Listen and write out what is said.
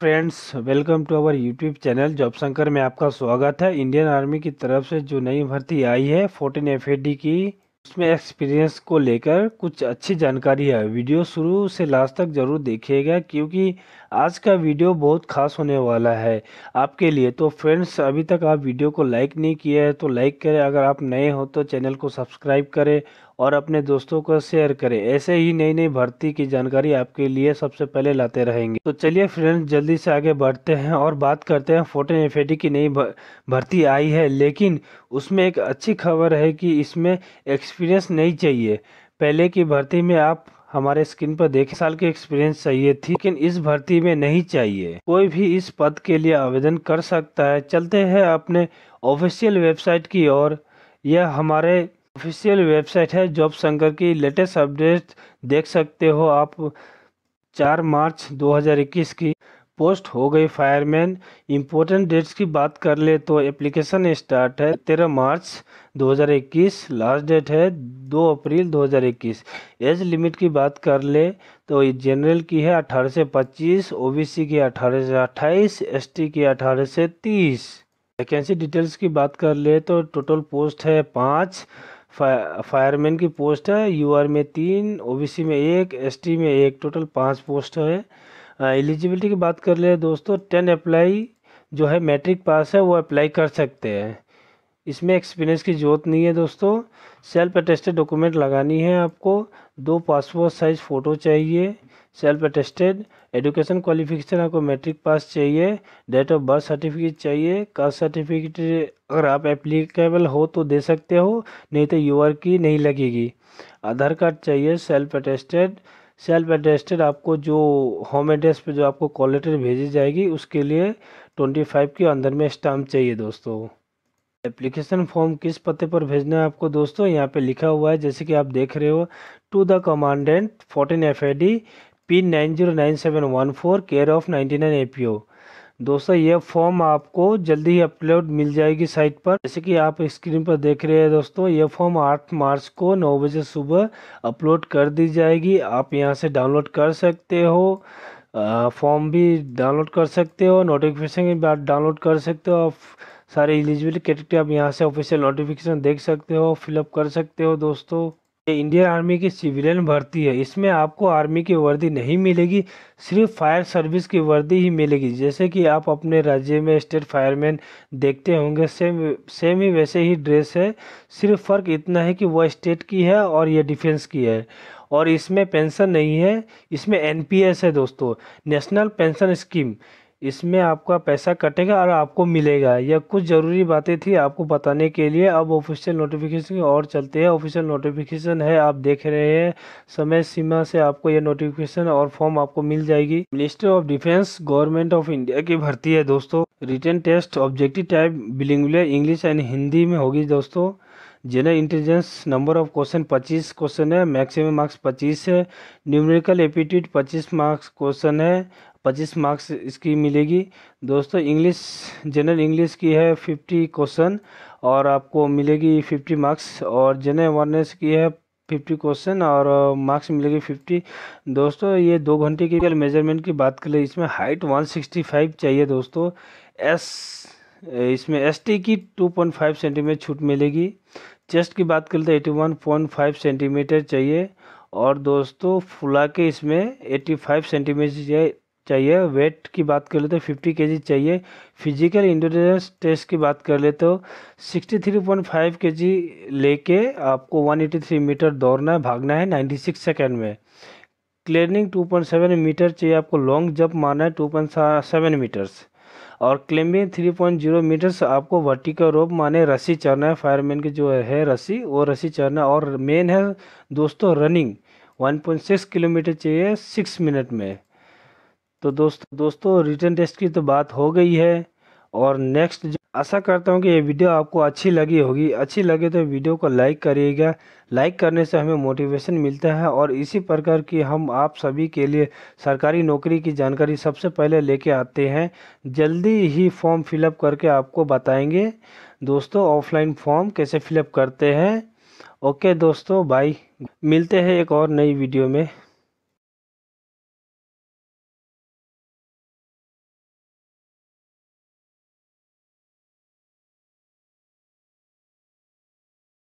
friends welcome to our YouTube channel job Shankar में आपका स्वागत है इंडियन आर्मी की तरफ से जो नई भर्ती आई है फोर्टीन एफ की उसमें एक्सपीरियंस को लेकर कुछ अच्छी जानकारी है वीडियो शुरू से लास्ट तक ज़रूर देखिएगा क्योंकि आज का वीडियो बहुत खास होने वाला है आपके लिए तो फ्रेंड्स अभी तक आप वीडियो को लाइक नहीं किया है तो लाइक करें अगर आप नए हो तो चैनल को सब्सक्राइब करें और अपने दोस्तों को शेयर करें ऐसे ही नई नई भर्ती की जानकारी आपके लिए सबसे पहले लाते रहेंगे तो चलिए फ्रेंड्स जल्दी से आगे बढ़ते हैं और बात करते हैं फोटो एफ की नई भर्ती आई है लेकिन उसमें एक अच्छी खबर है कि इसमें एक्सपीरियंस नहीं चाहिए पहले की भर्ती में आप हमारे स्क्रीन पर देख साल की एक्सपीरियंस चाहिए थी लेकिन इस भर्ती में नहीं चाहिए कोई भी इस पद के लिए आवेदन कर सकता है चलते हैं अपने ऑफिशियल वेबसाइट की ओर यह हमारे ऑफिशियल वेबसाइट है जॉब शंकर की लेटेस्ट अपडेट देख सकते हो आप चार मार्च 2021 की पोस्ट हो गई फायरमैन इम्पोर्टेंट डेट्स की बात कर ले तो एप्लीकेशन स्टार्ट है तेरह मार्च 2021 लास्ट डेट है दो अप्रैल 2021 एज लिमिट की बात कर ले तो जनरल की है अठारह से पच्चीस ओबीसी की अठारह से अट्ठाईस एसटी की अठारह से तीस वैकेंसी डिटेल्स की बात कर ले तो टोटल पोस्ट है पाँच फायरमैन की पोस्ट है यूआर में तीन ओबीसी में एक एसटी में एक टोटल पाँच पोस्ट है एलिजिबिलिटी की बात कर ले दोस्तों टेन अप्लाई जो है मैट्रिक पास है वो अप्लाई कर सकते हैं इसमें एक्सपीरियंस की ज़रूरत नहीं है दोस्तों सेल्फ अटेस्टेड डॉक्यूमेंट लगानी है आपको दो पासपोर्ट साइज़ फ़ोटो चाहिए सेल्फ अटेस्टेड एजुकेशन क्वालिफिकेशन आपको मैट्रिक पास चाहिए डेट ऑफ बर्थ सर्टिफिकेट चाहिए कास्ट सर्टिफिकेट अगर आप एप्लीकेबल हो तो दे सकते हो नहीं तो यूआर की नहीं लगेगी आधार कार्ड चाहिए सेल्फ अटेस्टेड सेल्फ अटेस्टेड आपको जो होम एड्रेस पे जो आपको कॉल लेटर भेजी जाएगी उसके लिए ट्वेंटी फाइव के अंदर में स्टाम्प चाहिए दोस्तों एप्लीकेशन फॉर्म किस पते पर भेजना है आपको दोस्तों यहाँ पे लिखा हुआ है जैसे कि आप देख रहे हो to the commandant fourteen F A D pin nine zero nine seven one four care of ninety nine A P O दोस्तों ये फॉर्म आपको जल्दी ही अपलोड मिल जाएगी साइट पर जैसे कि आप स्क्रीन पर देख रहे हैं दोस्तों ये फॉर्म 8 मार्च को 9 बजे सुबह अपलोड कर दी जाएगी आप यहाँ से डाउनलोड कर सकते हो फॉर्म भी डाउनलोड कर सकते हो नोटिफिकेशन भी डाउनलोड कर सकते हो आप सारे एलिजिबिलिटी कैटेगरी आप यहाँ से ऑफिशियल नोटिफिकेशन देख सकते हो फिलअप कर सकते हो दोस्तों ये इंडियन आर्मी की सिविलियन भर्ती है इसमें आपको आर्मी की वर्दी नहीं मिलेगी सिर्फ फायर सर्विस की वर्दी ही मिलेगी जैसे कि आप अपने राज्य में स्टेट फायरमैन देखते होंगे सेम सेम ही वैसे ही ड्रेस है सिर्फ फ़र्क इतना है कि वह स्टेट की है और यह डिफेंस की है और इसमें पेंशन नहीं है इसमें एन है दोस्तों नेशनल पेंशन स्कीम इसमें आपका पैसा कटेगा और आपको मिलेगा यह कुछ ज़रूरी बातें थी आपको बताने के लिए अब ऑफिशियल नोटिफिकेशन और चलते हैं ऑफिशियल नोटिफिकेशन है आप देख रहे हैं समय सीमा से आपको यह नोटिफिकेशन और फॉर्म आपको मिल जाएगी ministry of defence government of India की भर्ती है दोस्तों written test objective type bilingual English and Hindi में होगी दोस्तों general intelligence number of question 25 question है मैक्सिमम मार्क्स 25 है न्यूमेरिकल एपीट्यूड 25 मार्क्स क्वेश्चन है पच्चीस मार्क्स इसकी मिलेगी दोस्तों इंग्लिश जनरल इंग्लिश की है फिफ्टी क्वेश्चन और आपको मिलेगी फिफ्टी मार्क्स और जनरल अवेयरनेस की है फिफ्टी क्वेश्चन और मार्क्स मिलेगी फिफ्टी दोस्तों ये दो घंटे की अगर मेजरमेंट की बात कर ले इसमें हाइट वन सिक्सटी फाइव चाहिए दोस्तों एस इसमें एस टी की टू पॉइंट फाइव सेंटीमीटर छूट मिलेगी चेस्ट की बात ले तो eighty one point five centimetre चाहिए और दोस्तों फुला के इसमें एट्टी फाइव सेंटीमीटर चाहिए चाहिए वेट की बात कर ले तो फिफ्टी के चाहिए फिजिकल इंडोरेंस टेस्ट की बात कर ले तो सिक्सटी थ्री पॉइंट फाइव के जी लेके आपको वन एटी थ्री मीटर दौड़ना है भागना है नाइन्टी सिक्स सेकेंड में क्लेनिंग टू पॉइंट सेवन मीटर चाहिए आपको लॉन्ग जंप मारना है टू पॉइंट सेवन मीटर्स और climbing three point zero metres आपको वर्टिकल रोप माने रस्सी चढ़ना है फायरमैन की जो है रस्सी वो रस्सी चढ़ना और मेन है दोस्तों रनिंग 1.6 किलोमीटर चाहिए सिक्स मिनट में तो दोस्त दोस्तों रिटर्न टेस्ट की तो बात हो गई है और नेक्स्ट आशा करता हूँ कि ये वीडियो आपको अच्छी लगी होगी अच्छी लगे तो वीडियो को लाइक करिएगा लाइक करने से हमें मोटिवेशन मिलता है और इसी प्रकार की हम आप सभी के लिए सरकारी नौकरी की जानकारी सबसे पहले लेके आते हैं जल्दी ही फॉर्म फिलअप करके आपको बताएंगे दोस्तों ऑफलाइन फॉर्म कैसे फिलअप करते हैं ओके दोस्तों बाई मिलते हैं एक और नई वीडियो में